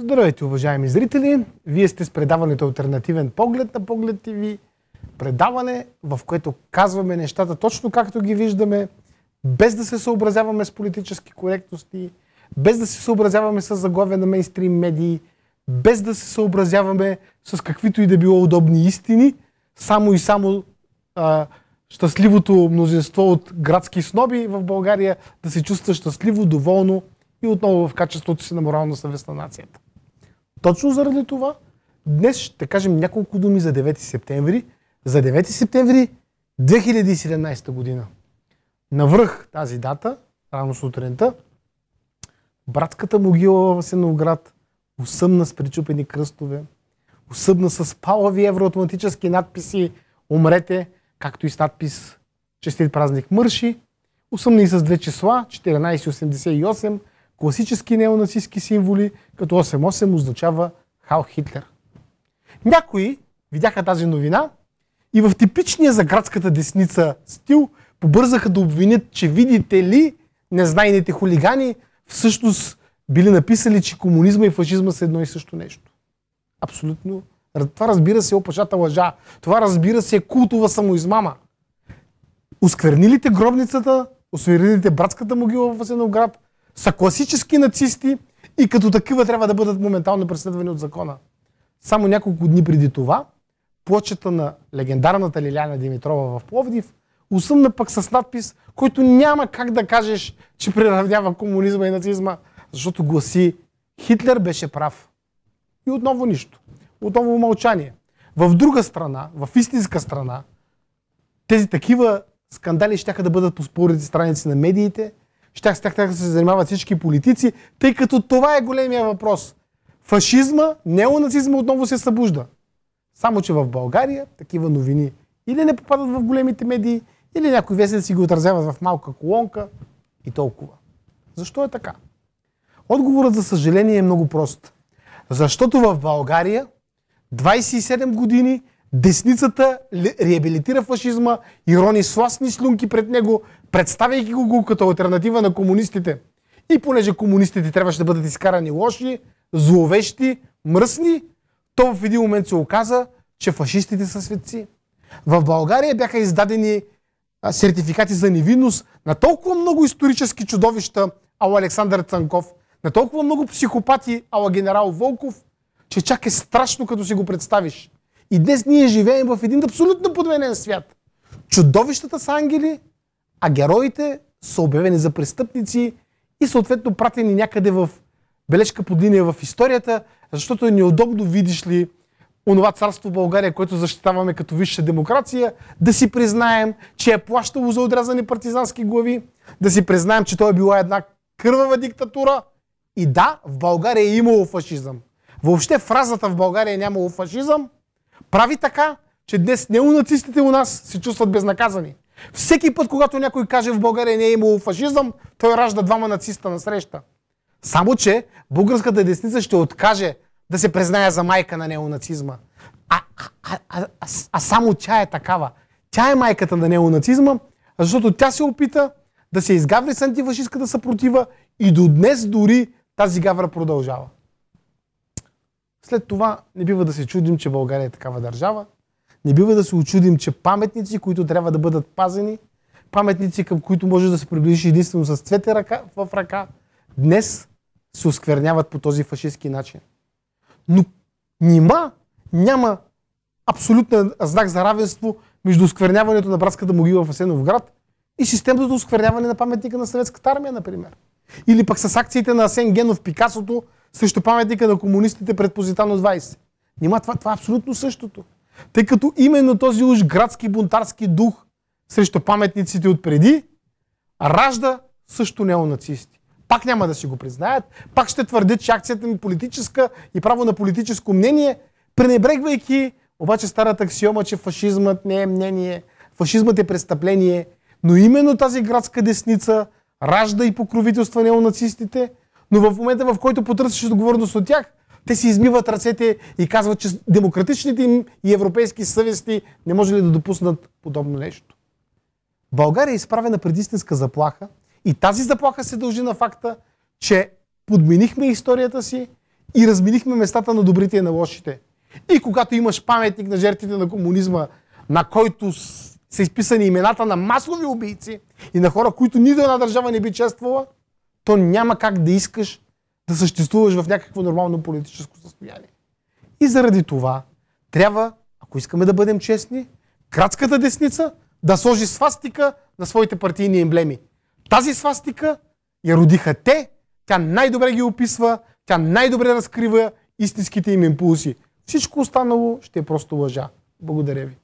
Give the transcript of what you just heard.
Здравейте, уважаеми зрители! Вие сте с предаването Альтернативен поглед на Поглед ТВ. Предаване, в което казваме нещата точно както ги виждаме, без да се съобразяваме с политически коректности, без да се съобразяваме с заглавия на мейнстрим медии, без да се съобразяваме с каквито и да било удобни истини, само и само а, щастливото мнозинство от градски сноби в България да се чувства щастливо, доволно и отново в качеството си на морална съвест на нацията. Точно заради това днес ще кажем няколко думи за 9 септември. За 9 септември 2017 година. Навръх тази дата, рано сутринта, братската могила в Сеновград, усъмна с причупени кръстове, усъмна с палави евроатлантически надписи «Умрете», както и с надпис «Честит празник мърши», усъмна и с две числа 1488 класически неонацистски символи, като 8-8 означава Хал Хитлер. Някои видяха тази новина и в типичния за градската десница стил побързаха да обвинят, че видите ли незнайните хулигани всъщност били написали, че комунизма и фашизма са едно и също нещо. Абсолютно. Това разбира се е опашата лъжа. Това разбира се е култова самоизмама. Осквернилите гробницата, осквернилите братската могила в Асеновград, са класически нацисти и като такива трябва да бъдат моментално преследвани от закона. Само няколко дни преди това, плочета на легендарната Лиляна Димитрова в Пловдив усъмна пък с надпис, който няма как да кажеш, че приравнява комунизма и нацизма, защото гласи Хитлер беше прав. И отново нищо. Отново мълчание. В друга страна, в истинска страна, тези такива скандали ще да бъдат по спорите страници на медиите, щях с тях, тях да се занимават всички политици, тъй като това е големия въпрос. Фашизма, неонацизма отново се събужда. Само, че в България такива новини или не попадат в големите медии, или някой вестник си го отразява в малка колонка и толкова. Защо е така? Отговорът, за съжаление, е много прост. Защото в България 27 години Десницата реабилитира фашизма и рони сластни слюнки пред него, представяйки го като альтернатива на комунистите. И понеже комунистите трябваше да бъдат изкарани лоши, зловещи, мръсни, то в един момент се оказа, че фашистите са светци. В България бяха издадени сертификати за невинност на толкова много исторически чудовища, ала Александър Цанков, на толкова много психопати, ало генерал Волков, че чак е страшно, като си го представиш. И днес ние живеем в един абсолютно подменен свят. Чудовищата са ангели, а героите са обявени за престъпници и съответно пратени някъде в бележка под линия в историята, защото е неудобно, видиш ли, онова царство България, което защитаваме като висша демокрация, да си признаем, че е плащало за отрязани партизански глави, да си признаем, че той е била една кървава диктатура. И да, в България е имало фашизъм. Въобще фразата в България е нямало фашизъм прави така, че днес неонацистите у нас се чувстват безнаказани. Всеки път, когато някой каже в България не е имало фашизъм, той ражда двама нациста на среща. Само, че българската десница ще откаже да се признае за майка на неонацизма. А, а, а, а, а само тя е такава. Тя е майката на неонацизма, защото тя се опита да се изгаври с антифашистката съпротива и до днес дори тази гавра продължава. След това не бива да се чудим, че България е такава държава. Не бива да се очудим, че паметници, които трябва да бъдат пазени, паметници, към които можеш да се приближиш единствено с цвете ръка, в ръка, днес се оскверняват по този фашистски начин. Но нима няма абсолютен знак за равенство между оскверняването на братската могила в Асенов град и системното оскверняване на паметника на Съветската армия, например. Или пък с акциите на Асен Генов Пикасото срещу паметника на комунистите пред Позитано 20. Нима това, това е абсолютно същото. Тъй като именно този уж градски бунтарски дух срещу паметниците от преди ражда също неонацисти. Пак няма да си го признаят, пак ще твърдят, че акцията ми е политическа и право на политическо мнение, пренебрегвайки обаче старата аксиома, че фашизмът не е мнение, фашизмът е престъпление, но именно тази градска десница ражда и покровителства неонацистите – но в момента, в който потърсиш отговорност от тях, те си измиват ръцете и казват, че демократичните им и европейски съвести не може ли да допуснат подобно нещо. България е изправена пред истинска заплаха и тази заплаха се дължи на факта, че подменихме историята си и разменихме местата на добрите и на лошите. И когато имаш паметник на жертвите на комунизма, на който са изписани имената на масови убийци и на хора, които нито една държава не би чествала – то няма как да искаш да съществуваш в някакво нормално политическо състояние. И заради това трябва, ако искаме да бъдем честни, кратската десница да сложи свастика на своите партийни емблеми. Тази свастика я родиха те, тя най-добре ги описва, тя най-добре разкрива истинските им импулси. Всичко останало ще е просто лъжа. Благодаря ви.